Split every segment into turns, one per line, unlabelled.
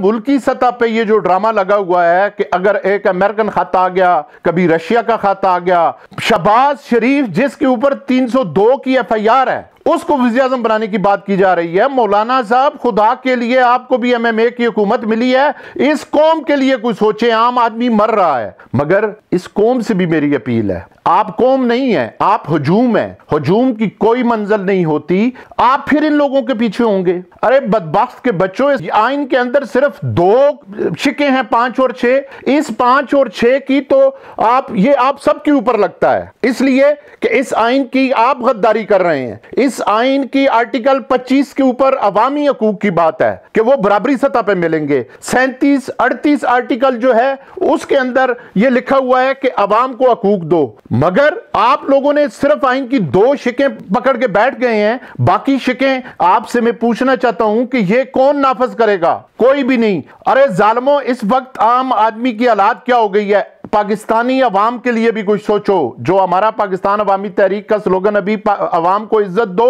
मुल्की सतह पे ये जो ड्रामा लगा हुआ है कि अगर एक अमेरिकन खाता आ गया कभी रशिया का खाता आ गया शबाज शरीफ जिसके ऊपर 302 की एफआईआर है उसको वजी अजम बनाने की बात की जा रही है मौलाना साहब खुदा के लिए आपको भी एम एम ए की हुकूमत मिली है इस कौम के लिए कोई सोचे आम आदमी मर रहा है मगर इस कौम से भी मेरी अपील है आप कौम नहीं है आप हजूम है हजूम की कोई मंजिल नहीं होती आप फिर इन लोगों के पीछे होंगे अरे बदबख्त के बच्चों आइन के अंदर सिर्फ दो शिके हैं पांच और छे इस पांच और छे की तो आप ये आप सबके ऊपर लगता है इसलिए कि इस आइन की आप गद्दारी कर रहे हैं इस इस आइन की आर्टिकल 25 के ऊपर अवामी हकूक की बात है कि वो बराबरी सतह पे मिलेंगे सैंतीस अड़तीस आर्टिकल जो है उसके अंदर ये लिखा हुआ है कि अवाम को हकूक दो मगर आप लोगों ने सिर्फ आइन की दो शिकें पकड़ के बैठ गए हैं बाकी शिकें आपसे मैं पूछना चाहता हूं कि यह कौन नाफज करेगा कोई भी नहीं अरे जालमो इस वक्त आम आदमी की हालात क्या हो गई है पाकिस्तानी अवाम के लिए भी कुछ सोचो जो हमारा पाकिस्तान अवामी तहरीक का स्लोगन अभी अवाम को इज्जत दो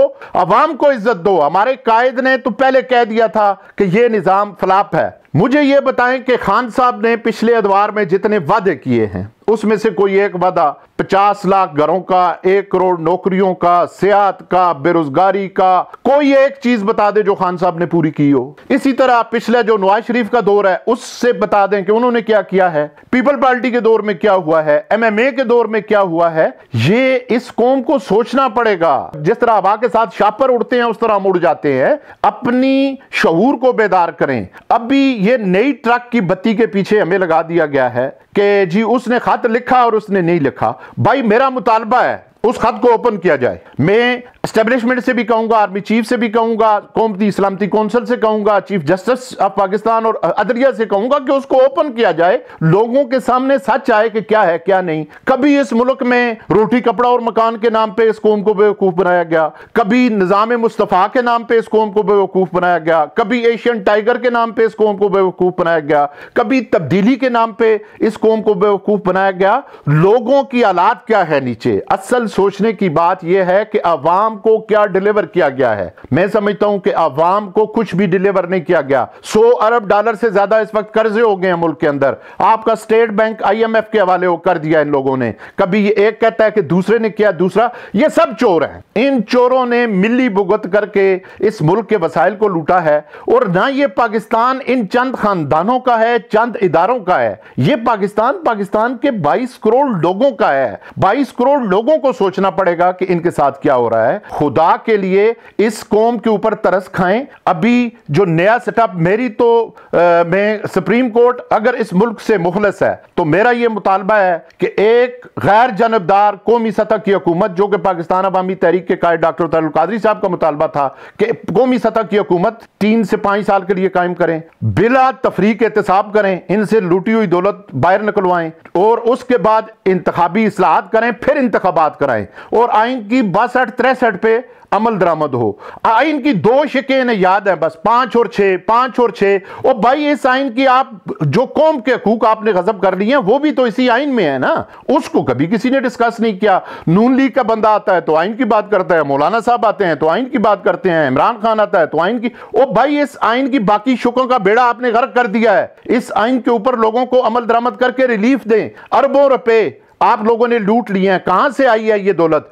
अवाम को इज्जत दो हमारे कायद ने तो पहले कह दिया था कि यह निज़ाम फलाप है मुझे यह बताएं कि खान साहब ने पिछले अदवार में जितने वादे किए हैं उसमें से कोई एक वादा पचास लाख घरों का एक करोड़ नौकरियों का सियात का बेरोजगारी का कोई एक चीज बता दे जो खान साहब ने पूरी की हो इसी तरह पिछला जो नवाज शरीफ का दौर है उससे बता दें कि उन्होंने क्या किया है पीपल पार्टी के दौर में क्या हुआ है एमएमए के दौर में क्या हुआ है ये इस कौम को सोचना पड़ेगा जिस तरह हवा के साथ शापर उड़ते हैं उस तरह हम उड़ जाते हैं अपनी शहूर को बेदार करें अभी ये नई ट्रक की बत्ती के पीछे हमें लगा दिया गया है कि जी उसने खत लिखा और उसने नहीं लिखा भाई मेरा मुतालबा है उस खत को ओपन किया जाए मैं स्टेब्लिशमेंट से भी कहूंगा आर्मी चीफ से भी कहूंगा कौमती इस्लामती कौंसिल से कहूंगा चीफ जस्टिस ऑफ पाकिस्तान और अदरिया से कहूंगा कि उसको ओपन किया जाए लोगों के सामने सच आए कि क्या है क्या नहीं कभी इस मुल्क में रोटी कपड़ा और मकान के नाम पे इस कौम को बेवकूफ बनाया गया कभी निज़ाम मुस्तफ़ा के नाम पर इस कौम को बेवकूफ बनाया गया कभी एशियन टाइगर के नाम पर इस कौम को बेवकूफ बनाया गया कभी तब्दीली के नाम पर इस कौम को बेवकूफ बनाया गया लोगों की आलात क्या है नीचे असल सोचने की बात यह है कि अवाम को क्या डिलीवर किया गया है मैं समझता हूं कि अवाम को कुछ भी डिलीवर नहीं किया गया सौ अरब डॉलर से ज्यादा इस वक्त कर्जे हो गए हैं मुल्क के अंदर आपका स्टेट बैंक आईएमएफ के हवाले कर दिया इन लोगों ने कभी ये एक कहता है कि दूसरे ने किया दूसरा ये सब चोर हैं इन चोरों ने मिली भुगत करके इस मुल्क के वसाइल को लूटा है और ना ये पाकिस्तान इन चंद खानदानों का है चंद इदारों का है ये पाकिस्तान पाकिस्तान के बाईस करोड़ लोगों का है बाईस करोड़ लोगों को सोचना पड़ेगा कि इनके साथ क्या हो रहा है खुदा के लिए इस कौम के ऊपर तरस खाएं अभी जो नया सेटअप मेरी तो आ, मैं सुप्रीम कोर्ट अगर इस मुल्क से मुखलस है तो मेरा यह मुतालबा है कि एक गैर जानबदार कौमी सतह की हकूमत जो कि पाकिस्तान अवामी तहरीक के कायद डॉक्टर तरुल साहब का मुतालबा था कि कौमी सतह की हकूमत तीन से पांच साल के लिए कायम करें बिला तफरीक एहतसाब करें इनसे लूटी हुई दौलत बाहर निकलवाएं और उसके बाद इंतबी असलाहत करें फिर इंतबात करें कराएं और आइन की बासठ तिरसठ पे अमल दरामद हो आइन की दो शिकें याद है बस पांच और छह पांच और छह और भाई इस आइन की आप जो कौम के हकूक आपने गजब कर लिए हैं वो भी तो इसी आइन में है ना उसको कभी किसी ने डिस्कस नहीं किया नून लीग का बंदा आता है तो आइन की बात करता है मौलाना साहब आते हैं तो आइन की बात करते हैं इमरान खान आता है तो आइन की ओ भाई इस आइन की बाकी शुकों का बेड़ा आपने गर्क कर दिया है इस आइन के ऊपर लोगों को अमल दरामद करके रिलीफ दें अरबों रुपए आप लोगों ने लूट लिए हैं कहां से आई है ये दौलत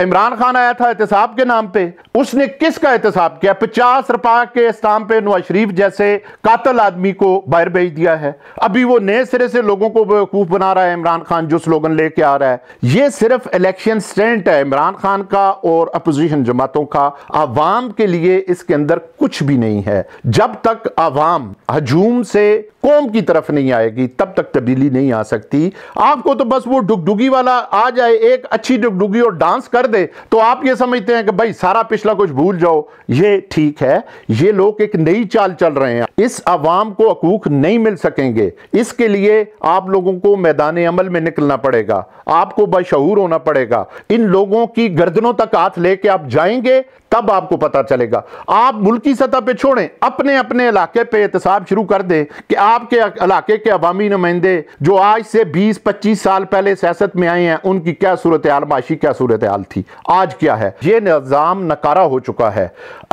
इमरान खान आया था एहतसाब के नाम पे उसने किसका एहतसाब किया पचास रुपए के स्थान पे नवाज शरीफ जैसे कातल आदमी को बाहर भेज दिया है अभी वो नए सिरे से लोगों को बेवकूफ बना रहा है इमरान खान जो स्लोगन लेके आ रहा है ये सिर्फ इलेक्शन स्टेंट है इमरान खान का और अपोजिशन जमातों का आवाम के लिए इसके अंदर कुछ भी नहीं है जब तक आवाम हजूम से कौम की तरफ नहीं आएगी तब तक तब्दीली नहीं आ सकती आपको तो बस वो डुगडुगी वाला आ जाए एक अच्छी डुगडुगी और डांस कर दे तो आप ये समझते हैं कि भाई सारा पिछला कुछ भूल जाओ ये ठीक है ये लोग एक नई चाल चल रहे हैं इस आवाम को हकूक नहीं मिल सकेंगे इसके लिए आप लोगों को मैदान अमल में निकलना पड़ेगा आपको बशहूर होना पड़ेगा इन लोगों की गर्दनों तक हाथ लेके आप जाएंगे तब आपको पता चलेगा आप मुल्की सतह पर छोड़ें अपने अपने इलाके पर एहतसाब शुरू कर दें कि आपके इलाके के अवामी नुमाइंदे जो आज से 20-25 साल पहले सियासत में आए हैं उनकी क्या सूरत हाल माशी क्या सूरत हाल थी आज क्या है ये निज़ाम नकारा हो चुका है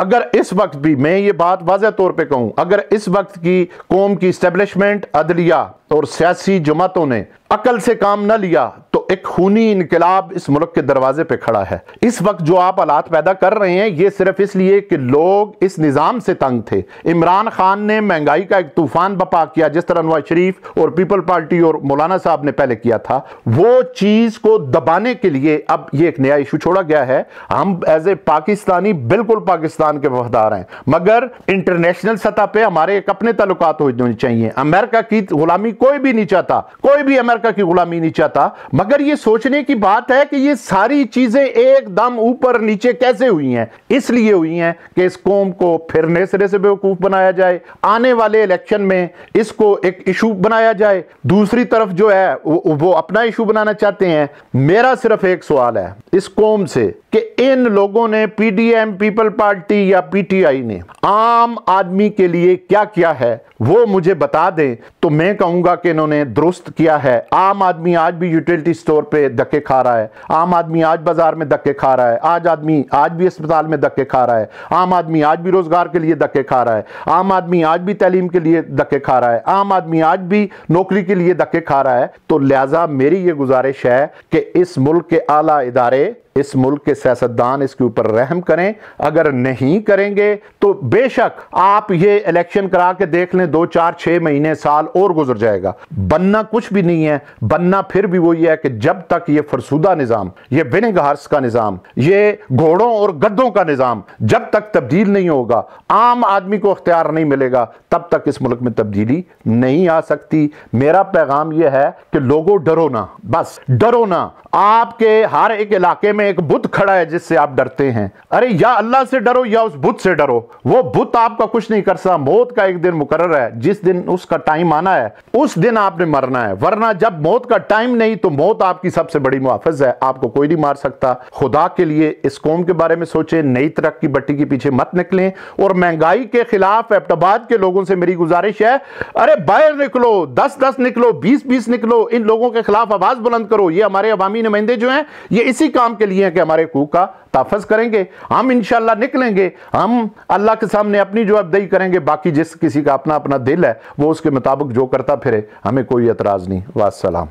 अगर इस वक्त भी मैं ये बात वाजह तौर पर कहूँ अगर इस वक्त की कौम की इस्टेबलिशमेंट अदलिया और सियासी जमातों ने अकल से काम न लिया एक खूनी इनकलाब इस मुल्क के दरवाजे पे खड़ा है इस वक्त जो आप हालात पैदा कर रहे हैं ये सिर्फ इसलिए कि लोग इस निज़ाम से तंग थे इमरान खान ने महंगाई का एक तूफान बपा किया जिस तरह नवाज शरीफ और पीपल पार्टी और मौलाना साहब ने पहले किया था वो चीज़ को दबाने के लिए अब ये एक नया इशू छोड़ा गया है हम एज ए पाकिस्तानी बिल्कुल पाकिस्तान के वफदार हैं मगर इंटरनेशनल सतह पर हमारे एक अपने तल्लुक होने चाहिए अमेरिका की गुलामी कोई भी नहीं चाहता कोई भी अमेरिका की गुलामी नहीं चाहता मगर सर ये सोचने की बात है कि ये सारी चीजें एकदम ऊपर नीचे कैसे हुई हैं इसलिए हुई हैं कि इस कौम को फिर सिरे से बेवकूफ बनाया जाए आने वाले इलेक्शन में इसको एक इशू बनाया जाए दूसरी तरफ जो है वो, वो अपना इशू बनाना चाहते हैं मेरा सिर्फ एक सवाल है इस कौम से कि इन लोगों ने पीडीएम पीपल पार्टी या पीटीआई ने आम आदमी के लिए क्या किया है वो मुझे बता दें तो मैं कहूंगा कि इन्होंने दुरुस्त किया है आम आदमी आज भी यूटिलिटी स्टोर पे धक्के खा रहा है आम आदमी आज बाजार में धक्के खा रहा है आज आदमी आज भी अस्पताल में धक्के खा रहा है आम आदमी आज भी रोजगार के लिए धक्के खा रहा है आम आदमी आज भी तालीम के लिए धक्के खा रहा है आम आदमी आज भी नौकरी के लिए धक्के खा रहा है तो लिहाजा मेरी ये गुजारिश है कि इस मुल्क के आला इदारे इस मुल्क के सियासतदान इसके ऊपर रहम करें अगर नहीं करेंगे तो बेशक आप ये इलेक्शन करा के देख लें दो चार छः महीने साल और गुजर जाएगा बनना कुछ भी नहीं है बनना फिर भी वही है कि जब तक ये फरसूदा निज़ाम ये बिनेगार्स का निज़ाम ये घोड़ों और गद्दों का निज़ाम जब तक तब्दील नहीं होगा आम आदमी को अख्तियार नहीं मिलेगा तब तक इस मुल्क में तब्दीली नहीं आ सकती मेरा पैगाम यह है कि लोगों डरो ना बस डरो ना आपके हर एक इलाके में एक बुत खड़ा है जिससे आप डरते हैं अरे या अल्लाह से डरो या उस बुत से डरो वो बुत आपका कुछ नहीं कर सकता मौत का एक दिन मुकर है जिस दिन उसका टाइम आना है उस दिन आपने मरना है वरना जब मौत का टाइम नहीं तो मौत आपकी सबसे बड़ी मुआफज है आपको कोई नहीं मार सकता खुदा के लिए इस कौम के बारे में सोचे नई तरक्की बट्टी के पीछे मत निकलें और महंगाई के खिलाफ एबाद के लोगों से मेरी गुजारिश है अरे बाहर निकलो दस दस निकलो बीस बीस निकलो इन लोगों के खिलाफ आवाज बुलंद करो ये हमारे अवामी नुमाइंदे जो है ये इसी काम के लिए लिए हैं कि हमारे हकूक का तहफ़ करेंगे हम इन निकलेंगे हम अल्लाह के सामने अपनी जवाबदेही करेंगे बाकी जिस किसी का अपना अपना दिल है वो उसके मुताबिक जो करता फिरे हमें कोई एतराज़ नहीं वाल